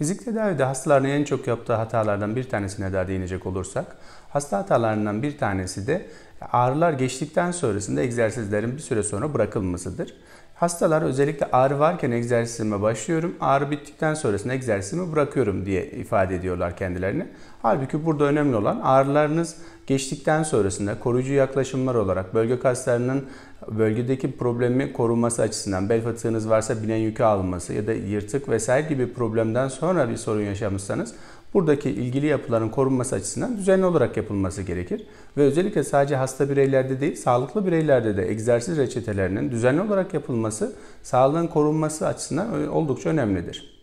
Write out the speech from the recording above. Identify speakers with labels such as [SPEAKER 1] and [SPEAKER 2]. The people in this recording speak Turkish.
[SPEAKER 1] Fizik tedavide hastaların en çok yaptığı hatalardan bir tanesine daha değinecek olursak, hasta hatalarından bir tanesi de ağrılar geçtikten sonrasında egzersizlerin bir süre sonra bırakılmasıdır. Hastalar özellikle ağrı varken egzersizime başlıyorum, ağrı bittikten sonrasında egzersizimi bırakıyorum diye ifade ediyorlar kendilerini. Halbuki burada önemli olan ağrılarınız Geçtikten sonrasında koruyucu yaklaşımlar olarak bölge kaslarının bölgedeki problemi korunması açısından bel fıtığınız varsa binen yükü alınması ya da yırtık vesaire gibi problemden sonra bir sorun yaşamışsanız buradaki ilgili yapıların korunması açısından düzenli olarak yapılması gerekir. Ve özellikle sadece hasta bireylerde değil, sağlıklı bireylerde de egzersiz reçetelerinin düzenli olarak yapılması sağlığın korunması açısından e, oldukça önemlidir.